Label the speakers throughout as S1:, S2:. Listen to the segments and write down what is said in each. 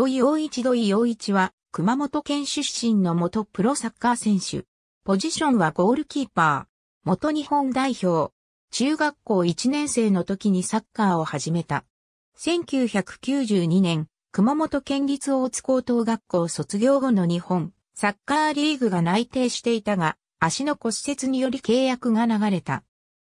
S1: 土井陽一土井陽一は、熊本県出身の元プロサッカー選手。ポジションはゴールキーパー。元日本代表。中学校1年生の時にサッカーを始めた。1992年、熊本県立大津高等学校卒業後の日本、サッカーリーグが内定していたが、足の骨折により契約が流れた。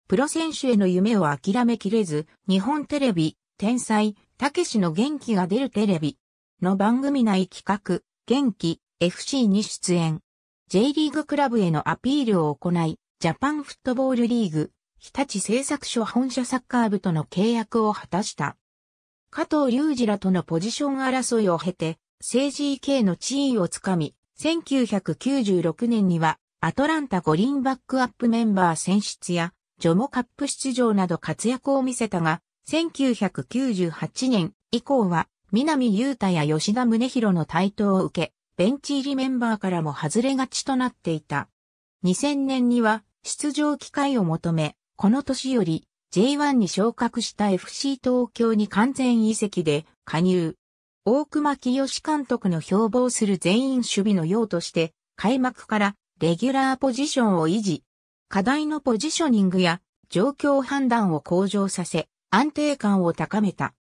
S1: プロ選手への夢を諦めきれず、日本テレビ、天才、たけしの元気が出るテレビ、の番組内企画、元気 FC に出演。J リーグクラブへのアピールを行い、ジャパンフットボールリーグ、日立製作所本社サッカー部との契約を果たした。加藤隆二らとのポジション争いを経て、政治 EK の地位をつかみ、1996年にはアトランタ五輪バックアップメンバー選出や、ジョモカップ出場など活躍を見せたが、1998年以降は南優太や吉田宗弘の台頭を受け、ベンチ入りメンバーからも外れがちとなっていた。2000年には出場機会を求め、この年より J1 に昇格した FC 東京に完全移籍で加入。大熊清監督の標榜する全員守備の用として、開幕からレギュラーポジションを維持。課題のポジショニングや状況判断を向上させ、安定感を高めた。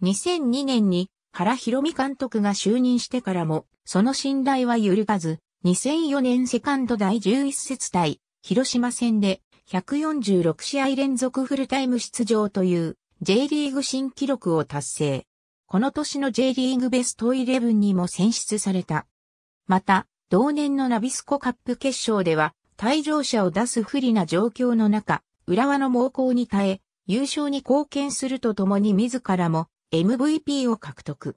S1: 2002年に原博美監督が就任してからも、その信頼は揺るがず、2004年セカンド第11節対、広島戦で146試合連続フルタイム出場という J リーグ新記録を達成。この年の J リーグベストイレブンにも選出された。また、同年のナビスコカップ決勝では、退場者を出す不利な状況の中、浦和の猛攻に耐え、優勝に貢献するとともに自らも MVP を獲得。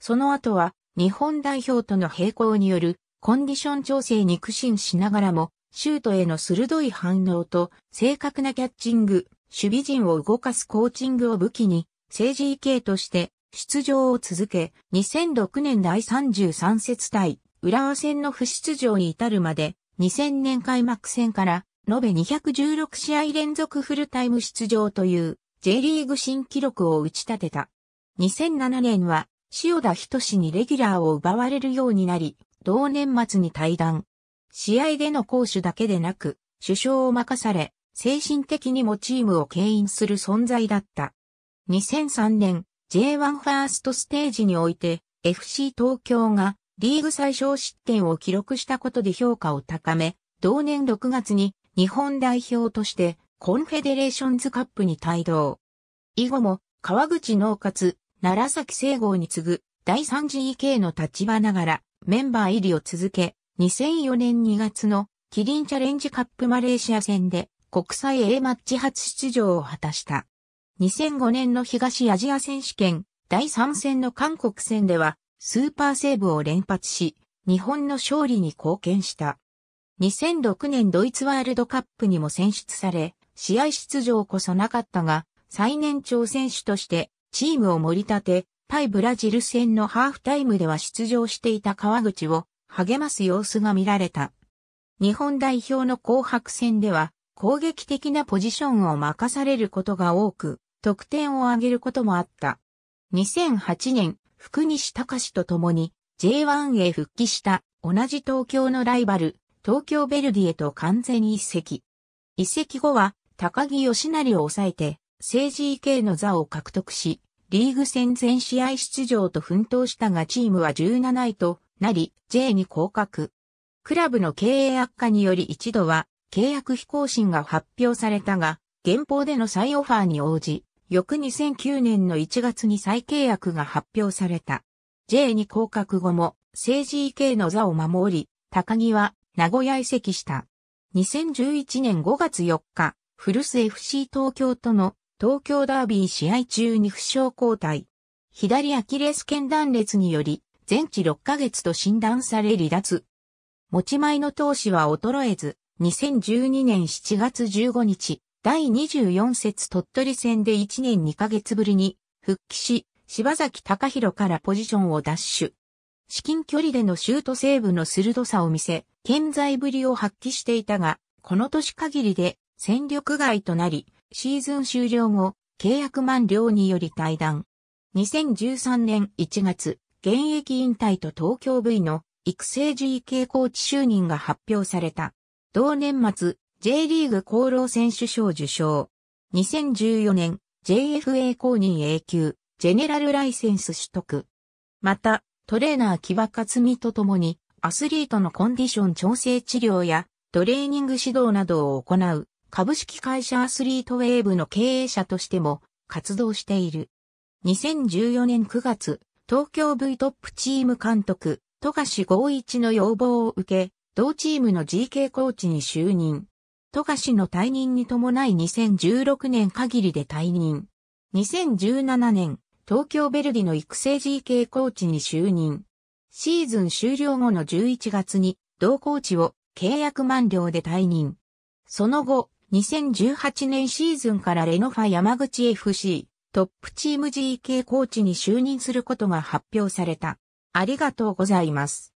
S1: その後は日本代表との並行によるコンディション調整に苦心しながらも、シュートへの鋭い反応と正確なキャッチング、守備陣を動かすコーチングを武器に、政治 k として出場を続け、2006年第33節対浦和戦の不出場に至るまで、2000年開幕戦から延べ216試合連続フルタイム出場という J リーグ新記録を打ち立てた。2007年は、塩田仁にレギュラーを奪われるようになり、同年末に退団。試合での攻守だけでなく、首相を任され、精神的にもチームを牽引する存在だった。2003年、J1 ファーストステージにおいて、FC 東京がリーグ最小失点を記録したことで評価を高め、同年6月に日本代表としてコンフェデレーションズカップに帯同。以後も川口農活、奈良崎聖郷に次ぐ第 3GK の立場ながらメンバー入りを続け、2004年2月のキリンチャレンジカップマレーシア戦で国際 A マッチ初出場を果たした。2005年の東アジア選手権第3戦の韓国戦ではスーパーセーブを連発し、日本の勝利に貢献した。2006年ドイツワールドカップにも選出され、試合出場こそなかったが、最年長選手としてチームを盛り立て、対ブラジル戦のハーフタイムでは出場していた川口を励ます様子が見られた。日本代表の紅白戦では攻撃的なポジションを任されることが多く、得点を上げることもあった。2008年、福西隆と共に J1 へ復帰した同じ東京のライバル、東京ベルディへと完全移籍。移籍後は高木義成を抑えて政治 EK の座を獲得し、リーグ戦全試合出場と奮闘したがチームは17位となり、J に降格。クラブの経営悪化により一度は契約非更新が発表されたが、現法での再オファーに応じ、翌2009年の1月に再契約が発表された。J に降格後も政治 EK の座を守り、高木は名古屋移籍した。2011年5月4日、古巣 FC 東京との東京ダービー試合中に負傷交代。左アキレス腱断裂により、全治6ヶ月と診断され離脱。持ち前の闘志は衰えず、2012年7月15日、第24節鳥取戦で1年2ヶ月ぶりに復帰し、柴崎隆弘からポジションを奪取。至近距離でのシュートセーブの鋭さを見せ、健在ぶりを発揮していたが、この年限りで戦力外となり、シーズン終了後、契約満了により退団。2013年1月、現役引退と東京 V の育成 GK コーチ就任が発表された。同年末、J リーグ厚労選手賞受賞。2014年、JFA 公認 A 級、ジェネラルライセンス取得。また、トレーナー木場克美と共に、アスリートのコンディション調整治療や、トレーニング指導などを行う、株式会社アスリートウェーブの経営者としても活動している。2014年9月、東京 V トップチーム監督、富樫剛一の要望を受け、同チームの GK コーチに就任。富樫の退任に伴い2016年限りで退任。2017年、東京ベルディの育成 GK コーチに就任。シーズン終了後の11月に、同コーチを契約満了で退任。その後、2018年シーズンからレノファ山口 FC トップチーム GK コーチに就任することが発表された。ありがとうございます。